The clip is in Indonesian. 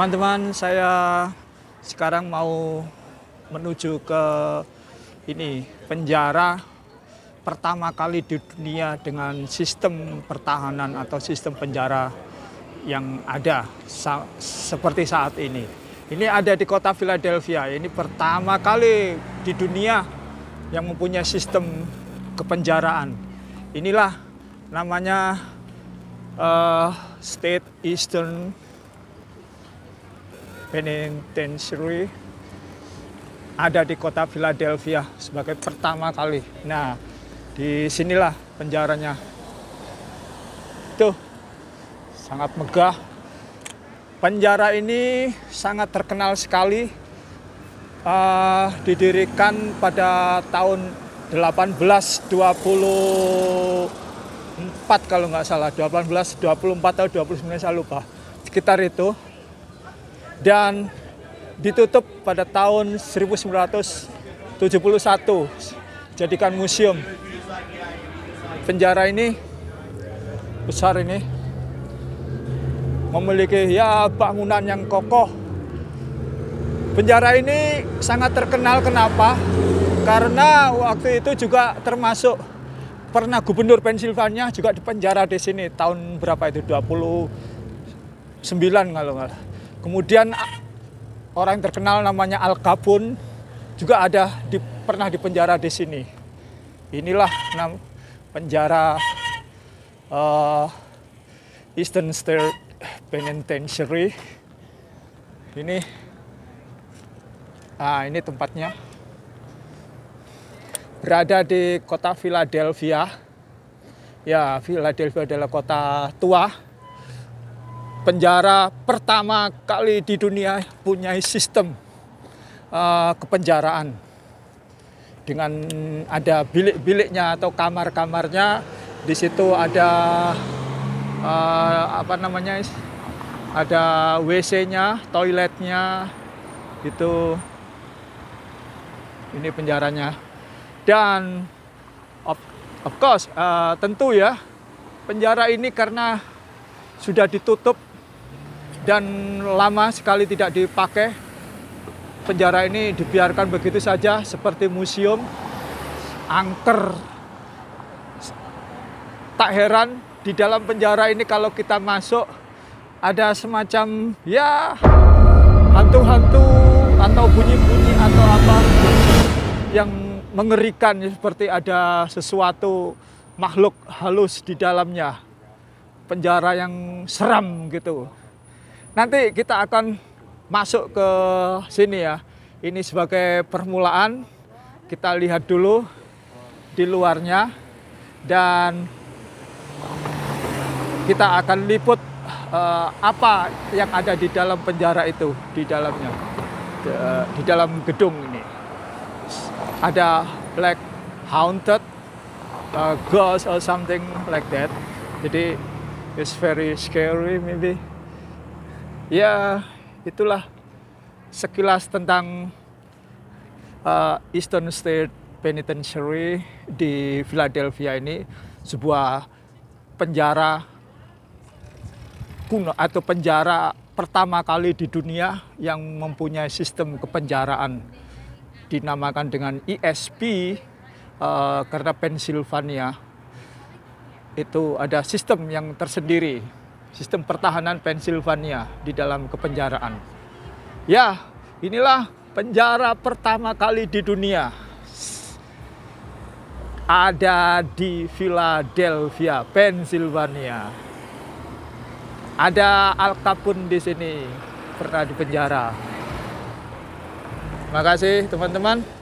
Teman-teman, saya sekarang mau menuju ke ini penjara pertama kali di dunia dengan sistem pertahanan atau sistem penjara yang ada sa seperti saat ini. Ini ada di kota Philadelphia. Ini pertama kali di dunia yang mempunyai sistem kepenjaraan. Inilah namanya uh, State Eastern Penitentiary ada di kota Philadelphia sebagai pertama kali. Nah, di sinilah penjaranya. Tuh, sangat megah. Penjara ini sangat terkenal sekali. Uh, didirikan pada tahun 1824 kalau nggak salah, 1824 atau 29 saya lupa. Sekitar itu dan ditutup pada tahun 1971 jadikan museum penjara ini besar ini memiliki ya bangunan yang kokoh penjara ini sangat terkenal kenapa karena waktu itu juga termasuk pernah gubernur Pennsylvania juga dipenjara di sini tahun berapa itu 29 kalau nggak Kemudian orang yang terkenal namanya Al Capone juga ada di, pernah dipenjara di sini. Inilah penjara uh, Eastern State Penitentiary. Ini ah ini tempatnya. Berada di kota Philadelphia. Ya, Philadelphia adalah kota tua penjara pertama kali di dunia punya sistem uh, kepenjaraan dengan ada bilik-biliknya atau kamar-kamarnya di situ ada uh, apa namanya ada WC-nya toiletnya itu ini penjaranya dan of, of course uh, tentu ya penjara ini karena sudah ditutup dan lama sekali tidak dipakai. Penjara ini dibiarkan begitu saja seperti museum angker. Tak heran di dalam penjara ini kalau kita masuk ada semacam ya hantu-hantu atau bunyi-bunyi atau apa yang mengerikan seperti ada sesuatu makhluk halus di dalamnya. Penjara yang seram gitu. Nanti kita akan masuk ke sini ya. Ini sebagai permulaan. Kita lihat dulu di luarnya dan kita akan liput uh, apa yang ada di dalam penjara itu di dalamnya di, uh, di dalam gedung ini ada black haunted uh, ghost or something like that jadi it's very scary maybe ya itulah sekilas tentang uh, Eastern State Penitentiary di Philadelphia ini sebuah penjara kuno atau penjara pertama kali di dunia yang mempunyai sistem kepenjaraan dinamakan dengan ESP uh, eh, karena Pennsylvania itu ada sistem yang tersendiri sistem pertahanan Pennsylvania di dalam kepenjaraan. Ya, inilah penjara pertama kali di dunia. Ada di Philadelphia, Pennsylvania. Ada Al Capone di sini, pernah di penjara. Terima kasih teman-teman.